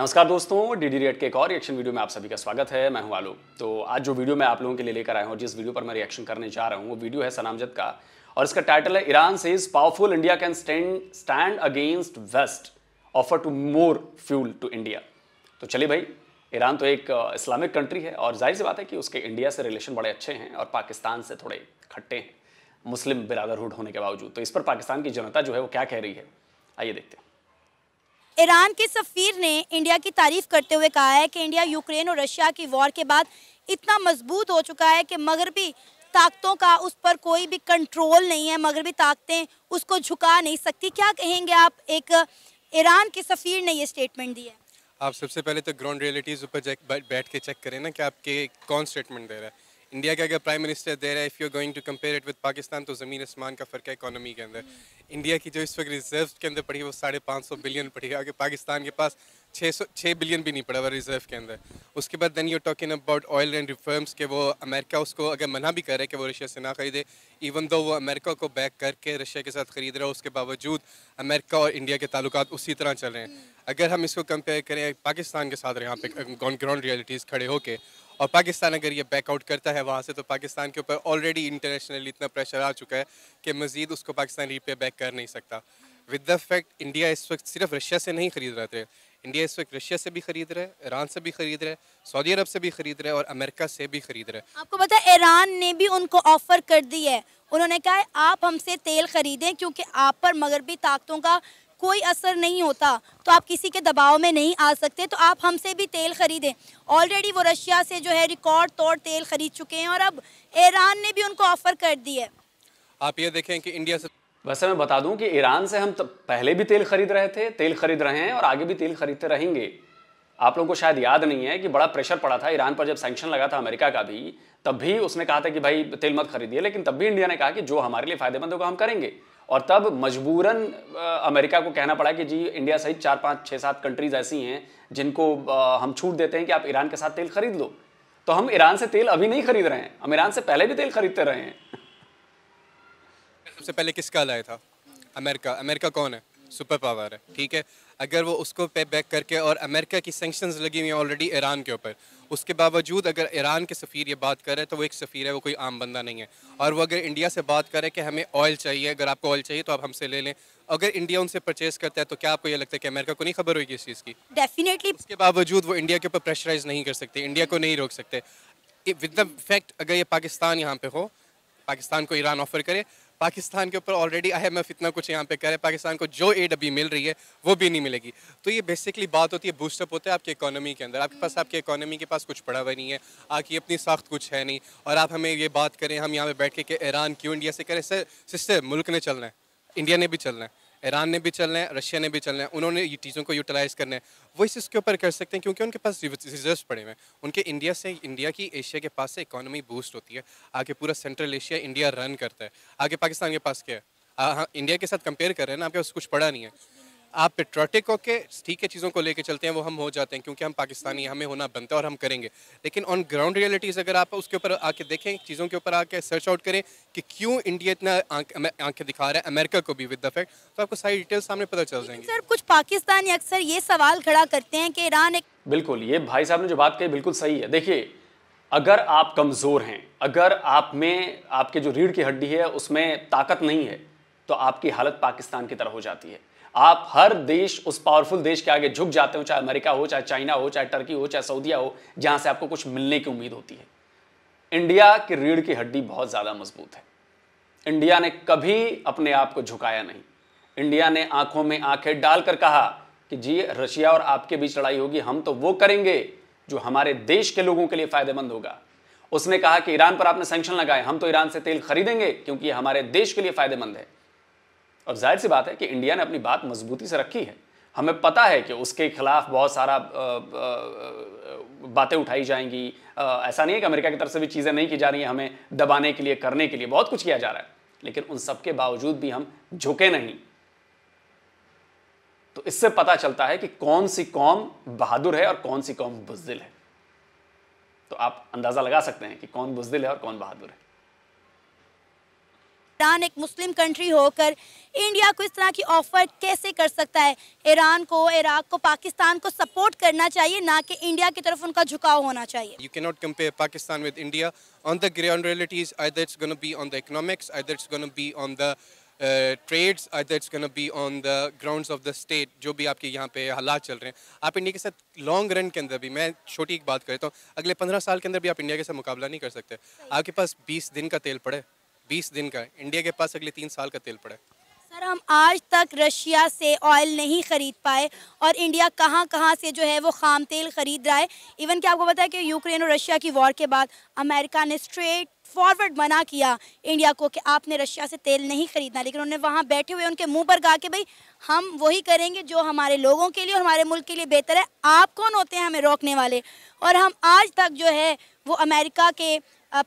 नमस्कार दोस्तों D rate के एक और रिएक्शन वीडियो में आप सभी का स्वागत है मैं हूं आलोक तो आज जो वीडियो मैं आप लोगों के लिए लेकर आया हूं जिस वीडियो पर मैं रिएक्शन करने जा रहा हूं वो वीडियो है सनामजद का और इसका टाइटल है ईरान से is powerful India can stand stand against west offer to more fuel to India तो चलिए भाई ईरान तो एक इस्लामिक कंट्री है और जाहिर सी बात है कि उसके इंडिया से रिलेशन बड़े अच्छे हैं और पाकिस्तान से थोड़े खट्टे हैं मुस्लिम बिरादरहुड होने के बावजूद तो इस पर पाकिस्तान की जनता जो है वो क्या कह रही है आइए देखते हैं ईरान के सफ़ीर ने इंडिया की तारीफ करते हुए कहा है कि इंडिया यूक्रेन और रशिया की वॉर के बाद इतना मजबूत हो चुका है कि मगरबी ताकतों का उस पर कोई भी कंट्रोल नहीं है मगरबी ताकतें उसको झुका नहीं सकती क्या कहेंगे आप एक ईरान के सफ़ीर ने ये स्टेटमेंट दी है आप सबसे पहले तो ग्राउंड रियलिटीज़ ऊपर बैठ के चेक करें ना कि आपके कौन स्टेटमेंट दे रहा है इंडिया के अगर प्राइम मिनिस्टर दे रहे if you going to compare it with Pakistan तो ज़मीन आसमान का फ़र्क है इकोनॉमी के अंदर इंडिया की जो इस वक्त रिजर्व के अंदर पड़ी है वो साढ़े पाँच सौ बिलियन पड़ी है अगर पाकिस्तान के पास छः सौ छः बिलियन भी नहीं पड़ा हुआ रिजर्व के अंदर उसके बाद then you talking about oil and reforms के वो अमेरिका उसको अगर मना भी करे कि वो रशिया से ना खरीदे इवन दो वो अमेरिका को बैक करके रशिया के साथ ख़रीद रहा है उसके बावजूद अमेरिका और इंडिया के ताल्लुक उसी तरह चल रहे हैं अगर हम इसको कंपेयर करें पाकिस्तान के साथ यहाँ पे ग्राउंड रियलिटीज़ खड़े होकर और पाकिस्तान अगर ये बैकआउट करता है वहाँ से तो पाकिस्तान के ऊपर ऑलरेडी इंटरनेशनली इतना प्रेशर आ चुका है कि मजीद उसको पाकिस्तान रीपे बैक कर नहीं सकता विद द फैक्ट इंडिया इस वक्त सिर्फ रशिया से नहीं खरीद रहे थे इंडिया इस वक्त रशिया से भी खरीद रहे ईरान से भी खरीद रहे सऊदी अरब से भी खरीद रहे और अमेरिका से भी खरीद रहे आपको पता है ईरान ने भी उनको ऑफर कर दी है उन्होंने कहा है आप हमसे तेल खरीदें क्योंकि आप पर मगरबी ताकतों का कोई असर नहीं होता तो आप किसी के दबाव में नहीं आ सकते तो आप हमसे भी तेल ख़रीदें ऑलरेडी वो रशिया से जो है रिकॉर्ड तोड़ तेल ख़रीद चुके हैं और अब ईरान ने भी उनको ऑफ़र कर दी है आप ये देखें कि इंडिया से वैसे मैं बता दूं कि ईरान से हम पहले भी तेल खरीद रहे थे तेल खरीद रहे हैं और आगे भी तेल खरीदते रहेंगे आप लोगों को शायद याद नहीं है कि बड़ा प्रेशर पड़ा था ईरान पर जब सैंक्शन लगा था अमेरिका का भी तब भी उसने कहा था कि भाई तेल मत खरीदिए लेकिन तब भी इंडिया ने कहा कि जो हमारे लिए फायदेमंद होगा हम करेंगे और तब मजबूरन अमेरिका को कहना पड़ा कि जी इंडिया सहित चार पांच छह सात कंट्रीज ऐसी हैं जिनको हम छूट देते हैं कि आप ईरान के साथ तेल खरीद लो तो हम ईरान से तेल अभी नहीं खरीद रहे हैं हम ईरान से पहले भी तेल खरीदते रहे हैं सबसे पहले किसका लाया था अमेरिका अमेरिका कौन है सुपर पावर है ठीक है अगर वो उसको पे बैक करके और अमेरिका की सेंक्शन लगी हुई है ऑलरेडी ईरान के ऊपर उसके बावजूद अगर ईरान के सफ़ीर ये बात करें तो वो एक सफ़ीर है वो कोई आम बंदा नहीं है और वो अगर इंडिया से बात करें कि हमें ऑयल चाहिए अगर आपको ऑयल चाहिए तो आप हमसे ले लें अगर इंडिया उनसे परचेज करता है तो क्या आपको ये लगता है कि अमेरिका को नहीं खबर होगी इस चीज़ की डेफिनेटली उसके बावजूद वो इंडिया के ऊपर प्रेशराइज नहीं कर सकते इंडिया को नहीं रोक सकते विद द फैक्ट अगर ये पाकिस्तान यहाँ पे हो पाकिस्तान को ईरान ऑफर करे पाकिस्तान के ऊपर ऑलरेडी आई एम एफ इतना कुछ यहाँ पे करे पाकिस्तान को जो एड अभी मिल रही है वो भी नहीं मिलेगी तो ये बेसिकली बात होती है बूस्टअप होता है आपकी इकानमी के अंदर आपके पास आपके इकानमी के पास कुछ पड़ा हुआ नहीं है आपकी अपनी साख्त कुछ है नहीं और आप हमें ये बात करें हम यहाँ पे बैठ के ईरान क्यों इंडिया से करें सर सिस्टर मुल्क ने चलना है इंडिया ने भी चलना है ईरान ने भी चलना है रशिया ने भी चलना है उन्होंने ये चीज़ों को यूटिलाइज़ करना है वो इस इसके ऊपर कर सकते हैं क्योंकि उनके पास रिजर्व पड़े हुए हैं उनके इंडिया से इंडिया की एशिया के पास से इकोनॉमी बूस्ट होती है आगे पूरा सेंट्रल एशिया इंडिया रन करता है आगे पाकिस्तान के पास क्या है हाँ इंडिया के साथ कंपेयर कर रहे हैं ना आपके पास कुछ पड़ा नहीं है आप पेट्रोटिक होके ठीक है चीज़ों को लेके चलते हैं वो हम हो जाते हैं क्योंकि हम पाकिस्तानी हमें होना बनता है और हम करेंगे लेकिन ऑन ग्राउंड रियलिटीज़ अगर आप उसके ऊपर आके देखें चीज़ों के ऊपर आके सर्च आउट करें कि क्यों इंडिया इतना आंखें दिखा रहा है अमेरिका को भी विद द फैक्ट तो आपको सारी डिटेल सामने पता चल जाएंगे सर कुछ पाकिस्तानी अक्सर ये सवाल खड़ा करते हैं कि ईरान एक बिल्कुल ये भाई साहब ने जो बात कही बिल्कुल सही है देखिए अगर आप कमज़ोर हैं अगर आप में आपके जो रीढ़ की हड्डी है उसमें ताकत नहीं है तो आपकी हालत पाकिस्तान की तरह हो जाती है आप हर देश उस पावरफुल देश के आगे झुक जाते हो चाहे अमेरिका हो चाहे चाइना हो चाहे टर्की हो चाहे सऊदिया हो जहां से आपको कुछ मिलने की उम्मीद होती है इंडिया की रीढ़ की हड्डी बहुत ज़्यादा मजबूत है इंडिया ने कभी अपने आप को झुकाया नहीं इंडिया ने आंखों में आंखें डालकर कहा कि जी रशिया और आपके बीच लड़ाई होगी हम तो वो करेंगे जो हमारे देश के लोगों के लिए फायदेमंद होगा उसने कहा कि ईरान पर आपने सैंक्शन लगाए हम तो ईरान से तेल खरीदेंगे क्योंकि हमारे देश के लिए फायदेमंद है और जाहिर सी बात है कि इंडिया ने अपनी बात मजबूती से रखी है हमें पता है कि उसके खिलाफ बहुत सारा बातें उठाई जाएंगी ऐसा नहीं है कि अमेरिका की तरफ से भी चीज़ें नहीं की जा रही हैं हमें दबाने के लिए करने के लिए बहुत कुछ किया जा रहा है लेकिन उन सब के बावजूद भी हम झुके नहीं तो इससे पता चलता है कि कौन सी कौम बहादुर है और कौन सी कौम बुजदिल है तो आप अंदाज़ा लगा सकते हैं कि कौन बुजदिल है और कौन बहादुर है ईरान एक मुस्लिम कंट्री होकर इंडिया को इस तरह की ऑफ़र कैसे कर सकता है ईरान को इराक को पाकिस्तान को सपोर्ट करना चाहिए ना कि इंडिया की तरफ उनका झुकाव होना चाहिए you can compare Pakistan with India on the ground realities either gonna be on the economics either gonna be on the trades either it's gonna be on the ground of the state जो भी आपके यहाँ पे हालात चल रहे हैं आप इंडिया के साथ लॉन्ग रन के अंदर भी मैं छोटी एक बात करता हूँ अगले पंद्रह साल के अंदर भी आप इंडिया के साथ मुकाबला नहीं कर सकते आपके पास बीस दिन का तेल पड़े बीस दिन का इंडिया के पास अगले तीन साल का तेल पड़ा है सर हम आज तक रशिया से ऑयल नहीं ख़रीद पाए और इंडिया कहां कहां से जो है वो खाम तेल ख़रीद रहा है इवन कि आपको पता है कि यूक्रेन और रशिया की वॉर के बाद अमेरिका ने स्ट्रेट फॉरवर्ड मना किया इंडिया को कि आपने रशिया से तेल नहीं खरीदना लेकिन उन्होंने वहां बैठे हुए उनके मुंह पर कहा कि भाई हम वही करेंगे जो हमारे लोगों के लिए और हमारे मुल्क के लिए बेहतर है आप कौन होते हैं हमें रोकने वाले और हम आज तक जो है वो अमेरिका के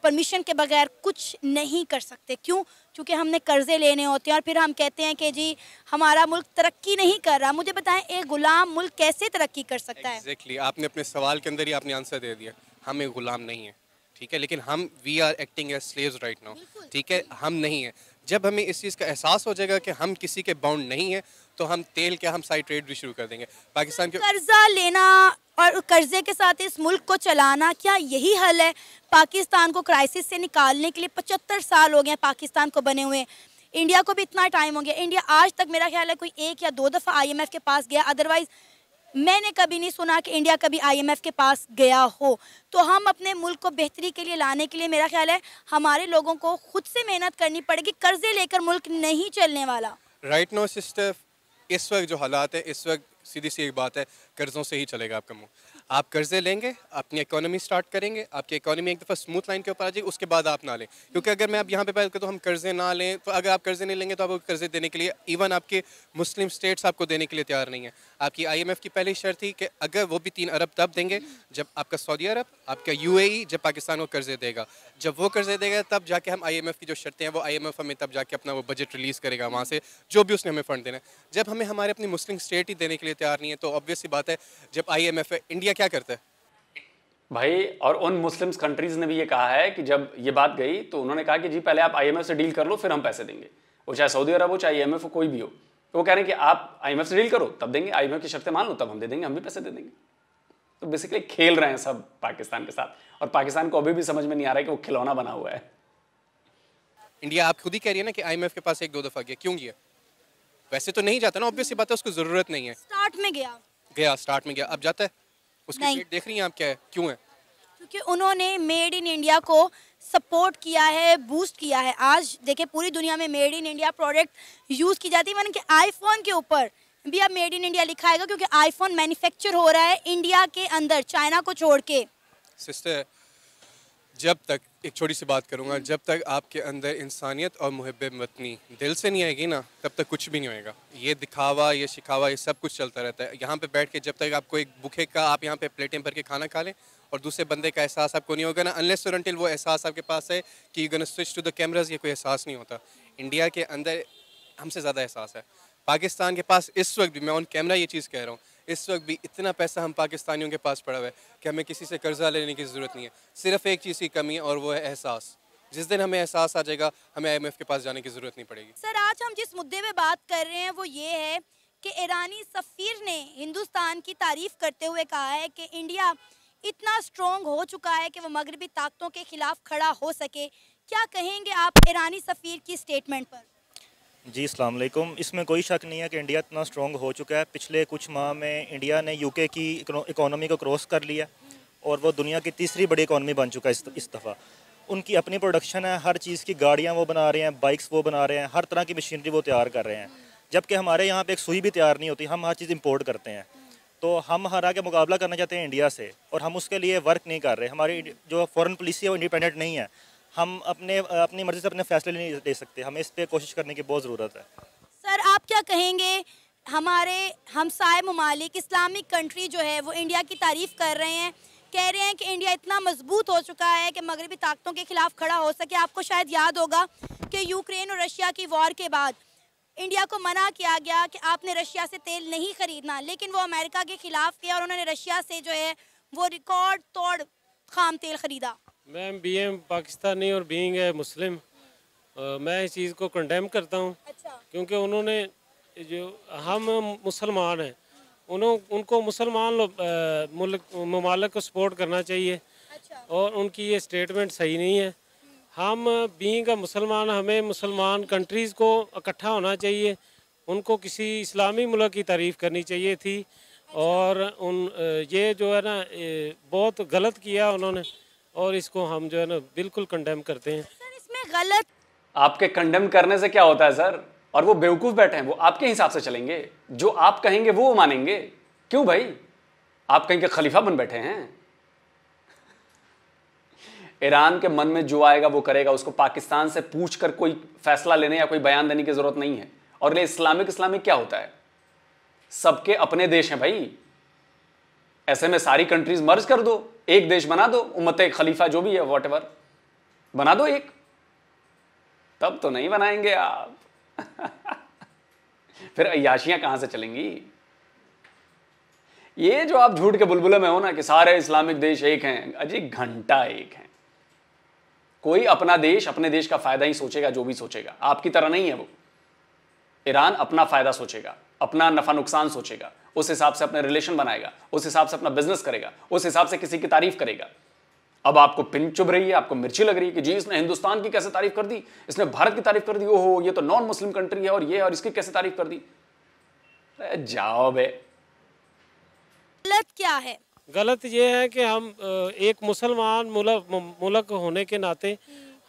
परमिशन के बगैर कुछ नहीं कर सकते क्यों क्योंकि हमने कर्ज़े लेने होते हैं और फिर हम कहते हैं कि जी हमारा मुल्क तरक्की नहीं कर रहा मुझे बताएं एक ग़ुलाम मुल्क कैसे तरक्की कर सकता exactly. है एग्जैक्टली आपने अपने सवाल के अंदर ही आपने आंसर दे दिया हम एक ग़ुलाम नहीं है ठीक है लेकिन हम we are acting as slaves right now ठीक है हम नहीं है जब हमें इस चीज़ का एहसास हो जाएगा कि हम किसी के बाउंड नहीं हैं तो हम तेल के हम साइड ट्रेड भी शुरू कर देंगे पाकिस्तान के कर्जा लेना और कर्जे के साथ इस मुल्क को चलाना क्या यही हल है पाकिस्तान को क्राइसिस से निकालने के लिए पचहत्तर साल हो गए पाकिस्तान को बने हुए इंडिया को भी इतना टाइम हो गया इंडिया आज तक मेरा ख्याल है कोई एक या दो दफ़ा आईएमएफ के पास गया अदरवाइज़ मैंने कभी नहीं सुना कि इंडिया कभी आईएमएफ के पास गया हो तो हम अपने मुल्क को बेहतरी के लिए लाने के लिए मेरा ख्याल है हमारे लोगों को खुद से मेहनत करनी पड़ेगी कर्जे लेकर मुल्क नहीं चलने वाला राइट नो सिस्टर इस वक्त जो हालात है इस वक्त सीधी सी एक बात है कर्ज़ों से ही चलेगा आपका मुँह आप कर्जे लेंगे अपनी इकोनॉमी स्टार्ट करेंगे आपकी इकोनॉमी एक दफ़ा स्मूथ लाइन के ऊपर आ जाएगी उसके बाद आप ना लें क्योंकि अगर मैं अब यहाँ पे बात करूँ तो हम कर्जे ना लें तो अगर आप कर्जे नहीं लेंगे तो आपको कर्जे देने के लिए इवन आपके मुस्लिम स्टेट्स आपको देने के लिए तैयार नहीं है आपकी आई की पहली शर्त थी कि अगर वो भी तीन अरब तब देंगे जब आपका सऊदी अरब आपका यू e, जब पाकिस्तान को कर्जे देगा जब वो कर्जे देगा तब जाके हम आई की जो शर्तें हैं वो आई हमें तब जाके अपना वो बजट रिलीज़ करेगा वहाँ से जो भी उसने हमें फ़ंड देना है जब हमें हमारे अपनी मुस्लिम स्टेट ही देने के लिए तैयार नहीं है तो ऑब्वियसली बात है जब आई इंडिया इंडिया क्या करते हैं भाई और उन मुस्लिम्स कंट्रीज ने भी ये कहा है कि जब ये बात गई तो उन्होंने कहा कि जी पहले आप आईएमएफ से डील कर लो फिर हम पैसे देंगे वो चाहे सऊदी अरब हो चाहे आईएमएफ कोई भी हो तो वो कह रहे हैं कि आप आईएमएफ से डील करो तब देंगे आईएमएफ की शर्तें मान लो तब हम दे देंगे हम भी पैसे दे देंगे तो बेसिकली खेल रहे हैं सब पाकिस्तान के साथ और पाकिस्तान को अभी भी समझ में नहीं आ रहा है कि वो खिलौना बना हुआ है इंडिया आप खुद ही कह रही है ना कि आईएमएफ के पास एक दो दफा गया क्यों गया वैसे तो नहीं जाता ना ऑब्वियसली बात है उसको जरूरत नहीं है स्टार्ट में गया गया स्टार्ट में गया अब जाता है उसकी देख रही हैं आप क्या है क्यों है क्योंकि उन्होंने मेड इन इंडिया को सपोर्ट किया है बूस्ट किया है आज देखे पूरी दुनिया में made in India product use की जाती है मैंने कि आईफोन के ऊपर भी अब मेड इन इंडिया लिखा क्योंकि आईफोन मैन्युफैक्चर हो रहा है इंडिया के अंदर चाइना को छोड़ के सिस्टर जब तक एक छोटी सी बात करूँगा जब तक आपके अंदर इंसानियत और मुहब मतनी दिल से नहीं आएगी ना तब तक कुछ भी नहीं होएगा ये दिखावा ये शिखावा ये सब कुछ चलता रहता है यहाँ पे बैठ के जब तक आपको एक भूखे का आप यहाँ पे प्लेटें भर के खाना खा लें और दूसरे बंदे का एहसास आपको नहीं होगा ना अनलेस और अनटिल वो एहसास आपके पास है कि you gun switch to the cameras ये कोई एहसास नहीं होता इंडिया के अंदर हमसे ज़्यादा एहसास है पाकिस्तान के पास इस वक्त भी मैं ऑन कैमरा ये चीज़ कह रहा हूँ इस वक्त भी इतना पैसा हम पाकिस्तानियों के पास पड़ा हुआ है कि हमें किसी से कर्जा लेने की ज़रूरत नहीं है सिर्फ एक चीज़ की कमी है और वो है एहसास जिस दिन हमें एहसास आ जाएगा हमें आई के पास जाने की ज़रूरत नहीं पड़ेगी सर आज हम जिस मुद्दे पर बात कर रहे हैं वो ये है कि ईरानी सफ़ीर ने हिंदुस्तान की तारीफ़ करते हुए कहा है कि इंडिया इतना स्ट्रॉन्ग हो चुका है कि वो मगरबी ताकतों के खिलाफ खड़ा हो सके क्या कहेंगे आप ईरानी सफ़ीर की स्टेटमेंट पर जी अलैक्म इसमें कोई शक नहीं है कि इंडिया इतना स्ट्रॉन्ग हो चुका है पिछले कुछ माह में इंडिया ने यूके की इकोनॉमी को क्रॉस कर लिया और वो दुनिया की तीसरी बड़ी इकोनॉमी बन चुका है इस, इस दफ़ा उनकी अपनी प्रोडक्शन है हर चीज़ की गाड़ियाँ वो बना रहे हैं बाइक्स वो बना रहे हैं हर तरह की मशीनरी वो तैयार कर रहे हैं जबकि हमारे यहाँ पर एक सुई भी तैयार नहीं होती हम हर चीज़ इम्पोर्ट करते हैं तो हम हर आगे मुकाबला करना चाहते हैं इंडिया से और हम उसके लिए वर्क नहीं कर रहे हमारी जो फॉरेन पॉलिसी है वो इंडिपेंडेंट नहीं है हम अपने अपनी मर्ज़ी से अपने फैसले नहीं ले सकते हमें इस पर कोशिश करने की बहुत ज़रूरत है सर आप क्या कहेंगे हमारे हमसाय ममालिक इस्लामिक कंट्री जो है वो इंडिया की तारीफ़ कर रहे हैं कह रहे हैं कि इंडिया इतना मजबूत हो चुका है कि मगरबी ताकतों के खिलाफ खड़ा हो सके आपको शायद याद होगा कि यूक्रेन और रशिया की वॉर के बाद इंडिया को मना किया गया कि आपने रशिया से तेल नहीं खरीदना लेकिन वो अमेरिका के खिलाफ किया और उन्होंने रशिया से जो है वो रिकॉर्ड तोड़ खाम तेल खरीदा मैम बी एम पाकिस्तानी और बींग है मुस्लिम मैं इस चीज़ को कंडेम करता हूँ अच्छा। क्योंकि उन्होंने जो हम मुसलमान हैं उन्हों उनको मुसलमान मुल्क ममालक को सपोर्ट करना चाहिए अच्छा। और उनकी ये स्टेटमेंट सही नहीं है हम बींग मुसलमान हमें मुसलमान कंट्रीज़ को इकट्ठा होना चाहिए उनको किसी इस्लामी मुल्क की तारीफ़ करनी चाहिए थी अच्छा। और उन ये जो है ना बहुत गलत किया उन्होंने और इसको हम जो है ना बिल्कुल कंडेम करते हैं सर इसमें गलत आपके कंडेम करने से क्या होता है सर और वो बेवकूफ़ बैठे हैं वो आपके हिसाब से चलेंगे जो आप कहेंगे वो मानेंगे क्यों भाई आप कहीं के खलीफा बन बैठे हैं ईरान के मन में जो आएगा वो करेगा उसको पाकिस्तान से पूछ कर कोई फैसला लेने या कोई बयान देने की जरूरत नहीं है और ये इस्लामिक इस्लामिक क्या होता है सबके अपने देश हैं भाई ऐसे में सारी कंट्रीज मर्ज कर दो एक देश बना दो उम्मत खलीफा जो भी है वॉट बना दो एक तब तो नहीं बनाएंगे आप फिर अयाशियां कहां से चलेंगी ये जो आप झूठ के बुलबुले में हो ना कि सारे इस्लामिक देश एक हैं अजी घंटा एक है कोई अपना देश अपने देश का फायदा ही सोचेगा जो भी सोचेगा आपकी तरह नहीं है वो ईरान अपना फायदा सोचेगा अपना नफा नुकसान सोचेगा उस हिसाब से अपने रिलेशन बनाएगा उस हिसाब से अपना बिजनेस करेगा उस हिसाब से किसी की तारीफ करेगा अब आपको पिन चुभ रही है आपको मिर्ची लग रही है कि जी इसने हिंदुस्तान की कैसे तारीफ कर दी इसने भारत की तारीफ कर दी ओहो ये तो नॉन मुस्लिम कंट्री है और ये और इसकी कैसे तारीफ कर दी जाओ बे गलत क्या है गलत ये है कि हम एक मुसलमान मुलक, होने के नाते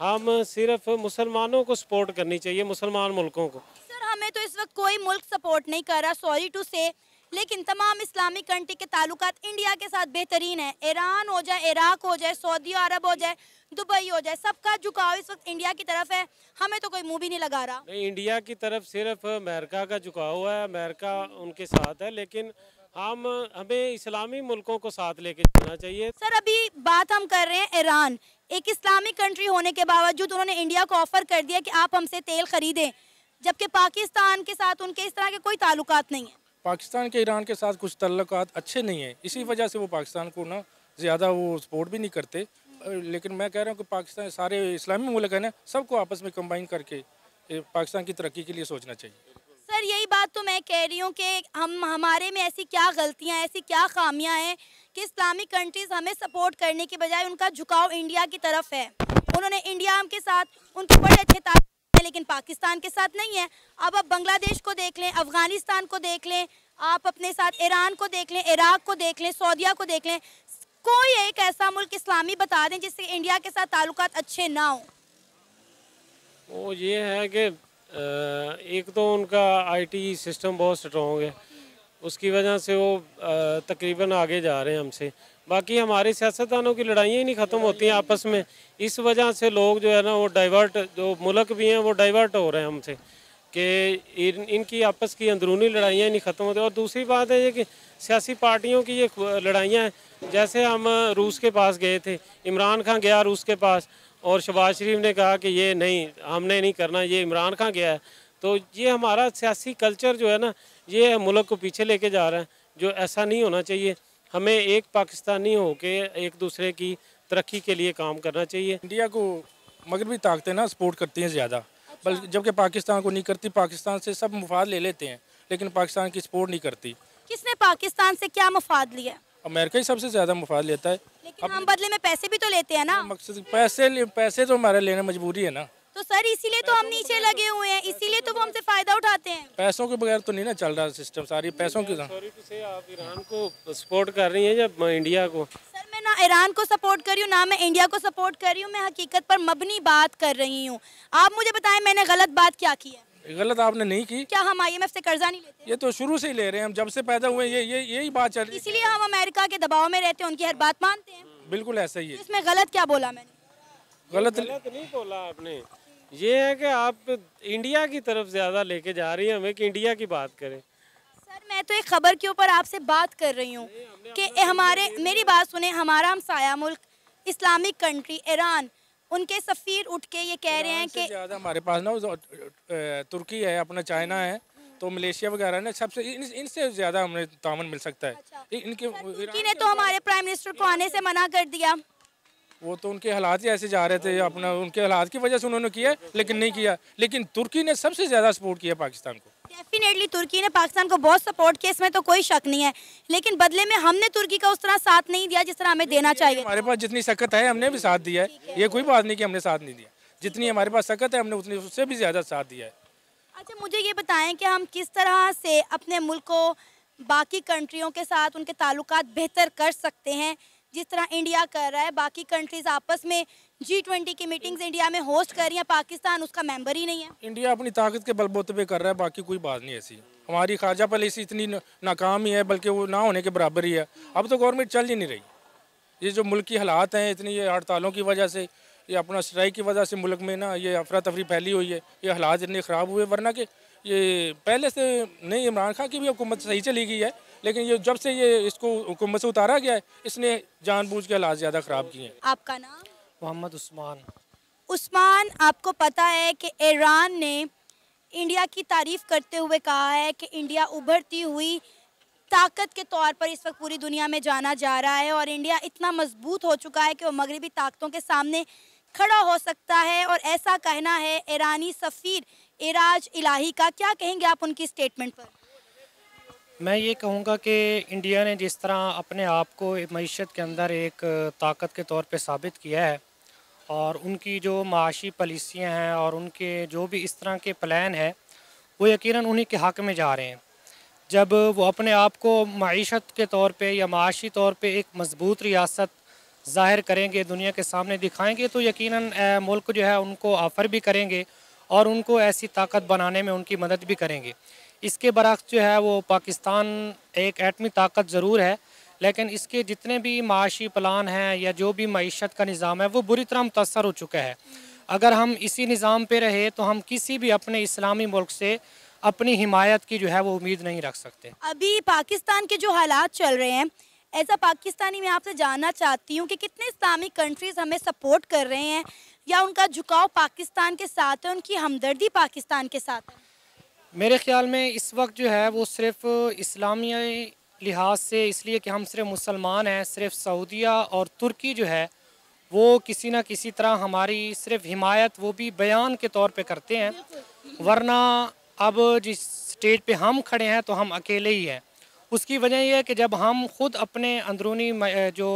हम सिर्फ मुसलमानों को सपोर्ट करनी चाहिए मुसलमान मुल्कों को सर हमें तो इस वक्त कोई मुल्क सपोर्ट नहीं कर रहा सॉरी टू से लेकिन तमाम इस्लामी कंट्री के ताल्लुक इंडिया के साथ बेहतरीन है ईरान हो जाए इराक हो जाए सऊदी अरब हो जाए दुबई हो जाए सबका झुकाव इस वक्त इंडिया की तरफ है हमें तो कोई मुंह भी नहीं लगा रहा नहीं इंडिया की तरफ सिर्फ अमेरिका का झुकाव है अमेरिका उनके साथ है लेकिन हम हमें इस्लामी मुल्कों को साथ लेके चलना चाहिए सर अभी बात हम कर रहे हैं ईरान एक इस्लामी कंट्री होने के बावजूद उन्होंने इंडिया को ऑफर कर दिया कि आप हमसे तेल खरीदें जबकि पाकिस्तान के साथ उनके इस तरह के कोई ताल्लुक नहीं है पाकिस्तान के ईरान के साथ कुछ तल्लक अच्छे नहीं हैं इसी वजह से वो पाकिस्तान को ना ज़्यादा वो सपोर्ट भी नहीं करते लेकिन मैं कह रहा हूँ कि पाकिस्तान सारे इस्लामी मुल्क हैं ना सबको आपस में कंबाइन करके पाकिस्तान की तरक्की के लिए सोचना चाहिए सर यही बात तो मैं कह रही हूँ कि हम हमारे में ऐसी क्या गलतियाँ ऐसी क्या खामियाँ हैं कि इस्लामिक कंट्रीज़ हमें सपोर्ट करने के बजाय उनका झुकाव इंडिया की तरफ है उन्होंने इंडिया के साथ उनको बड़े अच्छे लेकिन पाकिस्तान के साथ नहीं है अब आप बांग्लादेश को देख लें अफगानिस्तान को देख लें आप अपने साथ ईरान को देख लें इराक को देख लें सऊदिया को देख लें कोई एक ऐसा मुल्क इस्लामी बता दें जिससे इंडिया के साथ ताल्लुक अच्छे ना हों वो ये है कि एक तो उनका आईटी सिस्टम बहुत स्ट्रॉन्ग है उसकी वजह से वो तकरीबन आगे जा रहे हैं हमसे बाकी हमारे सियासतदानों की लड़ाइयाँ ही नहीं ख़त्म होती हैं आपस में इस वजह से लोग जो है ना वो डाइवर्ट जो मुल्क भी हैं वो डाइवर्ट हो रहे हैं हमसे कि इन इनकी आपस की अंदरूनी लड़ाइयाँ नहीं ख़त्म होती और दूसरी बात है ये कि सियासी पार्टियों की ये लड़ाइयाँ हैं जैसे हम रूस के पास गए थे इमरान खान गया रूस के पास और शबाज शरीफ ने कहा कि ये नहीं हमने नहीं करना ये इमरान खान गया है तो ये हमारा सियासी कल्चर जो है ना ये मुल्क को पीछे लेके जा रहा है जो ऐसा नहीं होना चाहिए हमें एक पाकिस्तानी हो के एक दूसरे की तरक्की के लिए काम करना चाहिए इंडिया को मगरबी ताकतें ना सपोर्ट करती हैं ज़्यादा अच्छा। बल्कि जबकि पाकिस्तान को नहीं करती पाकिस्तान से सब मुफाद ले लेते हैं लेकिन पाकिस्तान की सपोर्ट नहीं करती किसने पाकिस्तान से क्या मुफाद लिया अमेरिका ही सबसे ज़्यादा मुफाद लेता है लेकिन हम बदले में पैसे भी तो लेते हैं ना मकसद पैसे पैसे तो हमारे लेने मजबूरी है ना तो सर इसीलिए तो हम नीचे लगे हुए हैं इसीलिए तो वो हमसे फायदा उठाते हैं पैसों के बगैर तो नहीं ना चल रहा सिस्टम सारी पैसों की ईरान को सपोर्ट कर रही है या इंडिया को सर मैं ना ईरान को सपोर्ट कर रही हूँ ना मैं इंडिया को सपोर्ट कर रही हूँ मैं हकीकत पर मबनी बात कर रही हूँ आप मुझे बताएं मैंने गलत बात क्या की है गलत आपने नहीं की क्या हम आई एम से कर्जा नहीं लेते ये तो शुरू से ही ले रहे हैं हम जब से पैदा हुए ये ये यही बात चल रही है इसलिए हम अमेरिका के दबाव में रहते हैं उनकी हर बात मानते हैं बिल्कुल ऐसा ही है इसमें गलत क्या बोला मैंने गलत, गलत नहीं बोला आपने ये है कि आप इंडिया की तरफ ज़्यादा लेके जा रही हैं हमें कि इंडिया की बात करें सर मैं तो एक खबर के ऊपर आपसे बात कर रही हूँ कि हमारे मेरी बात सुने हमारा हम साया मुल्क इस्लामिक कंट्री ईरान उनके सफ़ीर उठ के ये कह रहे हैं कि ज़्यादा हमारे पास ना तुर्की है अपना चाइना है तो मलेशिया वगैरह ने सबसे इनसे इन, ज़्यादा हमें तावन मिल सकता है अच्छा। इनके तुर्की ने तो, तो हमारे प्राइम मिनिस्टर को आने से मना कर दिया वो तो उनके हालात ही ऐसे जा रहे थे अपना उनके हालात की वजह से उन्होंने किया लेकिन नहीं किया लेकिन तुर्की ने सबसे ज़्यादा सपोर्ट किया पाकिस्तान को डेफिनेटली तुर्की ने पाकिस्तान को बहुत सपोर्ट किया इसमें तो कोई शक नहीं है लेकिन बदले में हमने तुर्की का उस तरह साथ नहीं दिया जिस तरह हमें देना चाहिए हमारे पास जितनी सख्त है हमने भी साथ दिया है ये कोई बात नहीं कि हमने साथ नहीं दिया जितनी हमारे पास सख्त है हमने उतनी उससे भी ज़्यादा साथ दिया है अच्छा मुझे ये बताएं कि हम किस तरह से अपने मुल्क को बाकी कंट्रियों के साथ उनके ताल्लुक बेहतर कर सकते हैं जिस तरह इंडिया कर रहा है बाकी कंट्रीज आपस में जी ट्वेंटी की मीटिंग्स इंडिया में होस्ट कर रही है पाकिस्तान उसका मेंबर ही नहीं है इंडिया अपनी ताकत के बलबोते पे कर रहा है बाकी कोई बात नहीं ऐसी हमारी खारजा पॉलिसी इतनी नाकाम ही है बल्कि वो ना होने के बराबर ही है अब तो गवर्नमेंट चल ही नहीं रही ये जो मुल्क की हालात हैं इतनी ये हड़तालों की वजह से ये अपना स्ट्राइक की वजह से मुल्क में ना ये अफरा तफरी फैली हुई है ये हालात इतने ख़राब हुए वरना कि ये पहले से नहीं इमरान खान की भी हुकूमत सही चली गई है लेकिन ये जब से ये इसको हुकूमत से उतारा गया है इसने जानबूझ के हालात ज़्यादा ख़राब किए हैं आपका नाम मोहम्मद उस्मान उस्मान आपको पता है कि ईरान ने इंडिया की तारीफ़ करते हुए कहा है कि इंडिया उभरती हुई ताकत के तौर पर इस वक्त पूरी दुनिया में जाना जा रहा है और इंडिया इतना मजबूत हो चुका है कि वो मगरबी ताकतों के सामने खड़ा हो सकता है और ऐसा कहना है ईरानी सफ़ीर एराज इलाही का क्या कहेंगे आप उनकी स्टेटमेंट पर मैं ये कहूँगा कि इंडिया ने जिस तरह अपने आप को मीशत के अंदर एक ताकत के तौर पर साबित किया है और उनकी जो माशी पॉलिसियाँ हैं और उनके जो भी इस तरह के प्लान हैं वो यकीनन उन्हीं के हक़ में जा रहे हैं जब वो अपने आप को मीशत के तौर पे या माशी तौर पे एक मजबूत रियासत ज़ाहिर करेंगे दुनिया के सामने दिखाएंगे तो यकीनन मुल्क जो है उनको ऑफ़र भी करेंगे और उनको ऐसी ताकत बनाने में उनकी मदद भी करेंगे इसके बरक्स जो है वो पाकिस्तान एक एटमी ताकत ज़रूर है लेकिन इसके जितने भी माशी प्लान हैं या जो भी मीशत का निज़ाम है वो बुरी तरह मुतासर हो चुका है अगर हम इसी निज़ाम पर रहे तो हम किसी भी अपने इस्लामी मुल्क से अपनी हिमायत की जो है वो उम्मीद नहीं रख सकते अभी पाकिस्तान के जो हालात चल रहे हैं ऐसा पाकिस्तानी मैं आपसे जानना चाहती हूँ कि कितने इस्लामिक कंट्रीज़ हमें सपोर्ट कर रहे हैं या उनका झुकाव पाकिस्तान के साथ है उनकी हमदर्दी पाकिस्तान के साथ है मेरे ख्याल में इस वक्त जो है वो सिर्फ इस्लामी लिहाज से इसलिए कि हम सिर्फ मुसलमान हैं सिर्फ सऊदिया और तुर्की जो है वो किसी ना किसी तरह हमारी सिर्फ हिमायत वो भी बयान के तौर पे करते हैं वरना अब जिस स्टेज पे हम खड़े हैं तो हम अकेले ही हैं उसकी वजह यह है कि जब हम खुद अपने अंदरूनी जो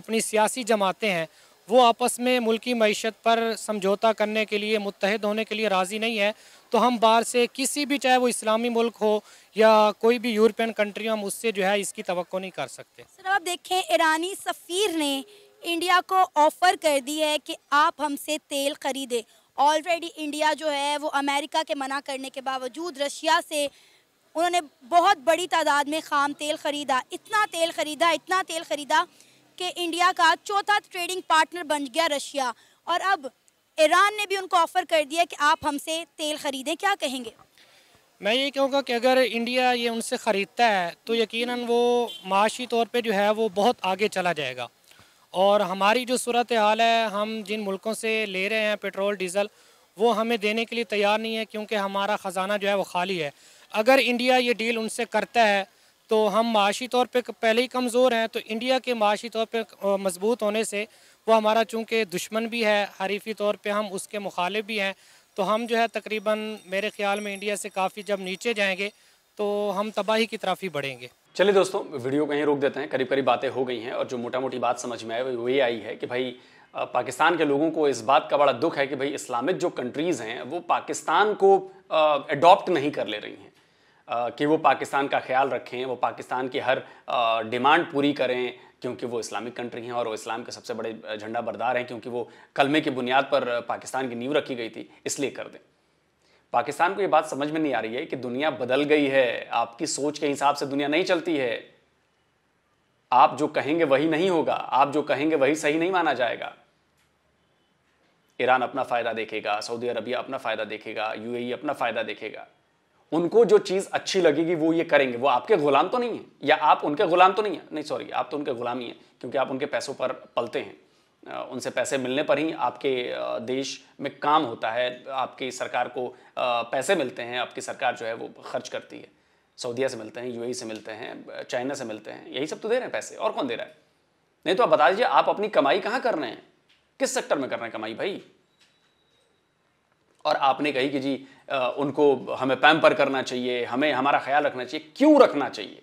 अपनी सियासी जमातें हैं वो आपस में मुल्की मीशत पर समझौता करने के लिए मुतहद होने के लिए राज़ी नहीं है तो हम बाहर से किसी भी चाहे वो इस्लामी मुल्क हो या कोई भी यूरोपियन कंट्री हम उससे जो है इसकी तो नहीं कर सकते सर आप देखें ईरानी सफ़ीर ने इंडिया को ऑफ़र कर दी है कि आप हमसे तेल खरीदें ऑलरेडी इंडिया जो है वो अमेरिका के मना करने के बावजूद रशिया से उन्होंने बहुत बड़ी तादाद में खाम तेल ख़रीदा इतना तेल ख़रीदा इतना तेल ख़रीदा कि इंडिया का चौथा ट्रेडिंग पार्टनर बन गया रशिया और अब ईरान ने भी उनको ऑफ़र कर दिया कि आप हमसे तेल ख़रीदें क्या कहेंगे मैं ये कहूँगा कि अगर इंडिया ये उनसे ख़रीदता है तो यकीनन वो माशी तौर पे जो है वो बहुत आगे चला जाएगा और हमारी जो सूरत हाल है हम जिन मुल्कों से ले रहे हैं पेट्रोल डीज़ल वो हमें देने के लिए तैयार नहीं है क्योंकि हमारा ख़जाना जो है वो खाली है अगर इंडिया ये डील उनसे करता है तो हम माशी तौर पर पहले ही कमज़ोर हैं तो इंडिया के माशी तौर पर मजबूत होने से वो हमारा चूँकि दुश्मन भी है हरीफी तौर पर हम उसके मुखालिफ भी हैं तो हम जो है तकरीबन मेरे ख्याल में इंडिया से काफ़ी जब नीचे जाएंगे तो हम तबाही की तरफ ही बढ़ेंगे चलिए दोस्तों वीडियो कहीं रोक देते हैं करीब करीब बातें हो गई हैं और जो मोटा मोटी बात समझ में आई वो ये आई है कि भाई पाकिस्तान के लोगों को इस बात का बड़ा दुख है कि भाई इस्लामिक जो कंट्रीज़ हैं वो पाकिस्तान को अडॉप्ट नहीं कर ले रही हैं कि वो पाकिस्तान का ख्याल रखें वो पाकिस्तान की हर डिमांड पूरी करें क्योंकि वो इस्लामिक कंट्री हैं और वो इस्लाम के सबसे बड़े झंडा बरदार हैं क्योंकि वो कलमे की बुनियाद पर पाकिस्तान की नींव रखी गई थी इसलिए कर दें पाकिस्तान को ये बात समझ में नहीं आ रही है कि दुनिया बदल गई है आपकी सोच के हिसाब से दुनिया नहीं चलती है आप जो कहेंगे वही नहीं होगा आप जो कहेंगे वही सही नहीं माना जाएगा ईरान अपना फ़ायदा देखेगा सऊदी अरबिया अपना फ़ायदा देखेगा यूएई अपना फ़ायदा देखेगा उनको जो चीज अच्छी लगेगी वो ये करेंगे वो आपके गुलाम तो नहीं है या आप उनके गुलाम तो नहीं है नहीं सॉरी आप तो उनके गुलाम ही हैं क्योंकि आप उनके पैसों पर पलते हैं उनसे पैसे मिलने पर ही आपके देश में काम होता है आपकी सरकार को पैसे मिलते हैं आपकी सरकार जो है वो खर्च करती है सऊदीया से मिलते हैं यूएई से मिलते हैं चाइना से मिलते हैं यही सब तो दे रहे हैं पैसे और कौन दे रहा है नहीं तो आप बता दीजिए आप अपनी कमाई कहाँ कर रहे हैं किस सेक्टर में कर रहे हैं कमाई भाई और आपने कही कि जी उनको हमें पैम्पर करना चाहिए हमें हमारा ख्याल रखना चाहिए क्यों रखना चाहिए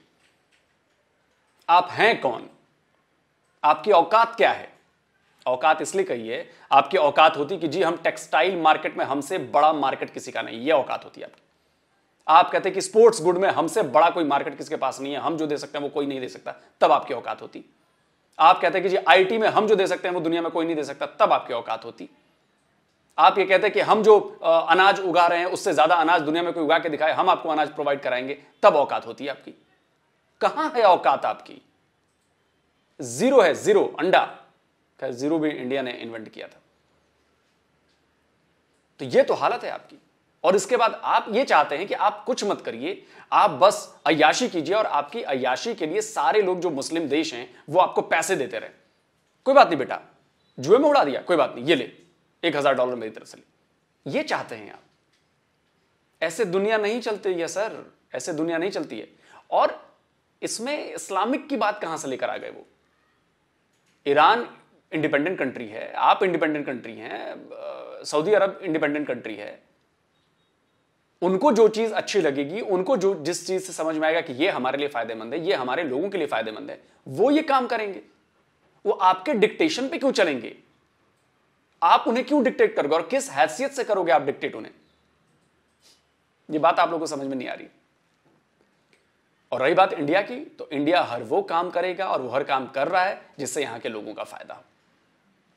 आप हैं कौन आपकी औकात क्या है औकात इसलिए कही है आपकी औकात होती कि जी हम टेक्सटाइल मार्केट में हमसे बड़ा मार्केट किसी का नहीं ये औकात होती आपकी आप कहते कि स्पोर्ट्स गुड में हमसे बड़ा कोई मार्केट किसके पास नहीं है हम जो दे सकते हैं वो कोई नहीं दे सकता तब आपकी औकात होती आप कहते कि जी आईटी में हम जो दे सकते हैं वो दुनिया में कोई नहीं दे सकता तब आपकी औकात होती आप ये कहते हैं कि हम जो अनाज उगा रहे हैं उससे ज्यादा अनाज दुनिया में कोई उगा के दिखाए हम आपको अनाज प्रोवाइड कराएंगे तब औकात होती है आपकी कहां है औकात आपकी जीरो है जीरो अंडा खैर जीरो भी इंडिया ने इन्वेंट किया था तो ये तो हालत है आपकी और इसके बाद आप ये चाहते हैं कि आप कुछ मत करिए आप बस अयाशी कीजिए और आपकी अयाशी के लिए सारे लोग जो मुस्लिम देश हैं वो आपको पैसे देते रहे कोई बात नहीं बेटा जुए में उड़ा दिया कोई बात नहीं ये ले एक हज़ार डॉलर मेरी तरफ से ये चाहते हैं आप ऐसे दुनिया नहीं चलती है सर ऐसे दुनिया नहीं चलती है और इसमें इस्लामिक की बात कहां से लेकर आ गए वो ईरान इंडिपेंडेंट कंट्री है आप इंडिपेंडेंट कंट्री हैं सऊदी अरब इंडिपेंडेंट कंट्री है उनको जो चीज अच्छी लगेगी उनको जो जिस चीज से समझ में आएगा कि ये हमारे लिए फायदेमंद है ये हमारे लोगों के लिए फायदेमंद है वो ये काम करेंगे वो आपके डिक्टेशन पे क्यों चलेंगे आप उन्हें क्यों डिक्टेट करोगे और किस हैसियत से करोगे आप डिक्टेट उन्हें ये बात आप लोगों को समझ में नहीं आ रही और रही बात इंडिया की तो इंडिया हर वो काम करेगा और वो हर काम कर रहा है जिससे यहां के लोगों का फायदा हो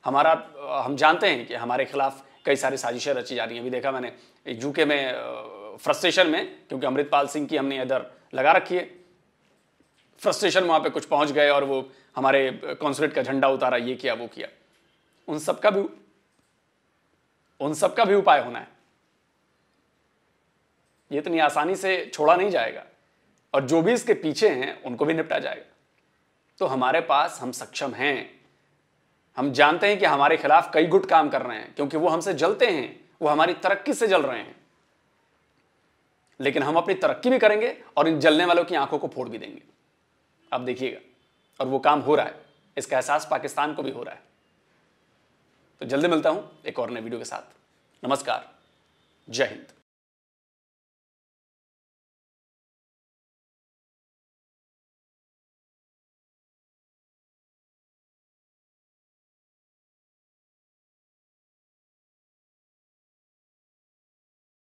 हमारा हम जानते हैं कि हमारे खिलाफ कई सारी साजिशें रची जा रही हैं अभी देखा मैंने यूके में फ्रस्ट्रेशन में क्योंकि अमृतपाल सिंह की हमने इधर लगा रखी है फ्रस्ट्रेशन वहां पे कुछ पहुंच गए और वो हमारे कॉन्सुलेट का झंडा उतारा ये किया वो किया उन सब का भी उन सब का भी उपाय होना है ये इतनी आसानी से छोड़ा नहीं जाएगा और जो भी इसके पीछे हैं उनको भी निपटा जाएगा तो हमारे पास हम सक्षम हैं हम जानते हैं कि हमारे खिलाफ कई गुट काम कर रहे हैं क्योंकि वो हमसे जलते हैं वो हमारी तरक्की से जल रहे हैं लेकिन हम अपनी तरक्की भी करेंगे और इन जलने वालों की आंखों को फोड़ भी देंगे अब देखिएगा और वो काम हो रहा है इसका एहसास पाकिस्तान को भी हो रहा है तो जल्दी मिलता हूं एक और नए वीडियो के साथ नमस्कार जय हिंद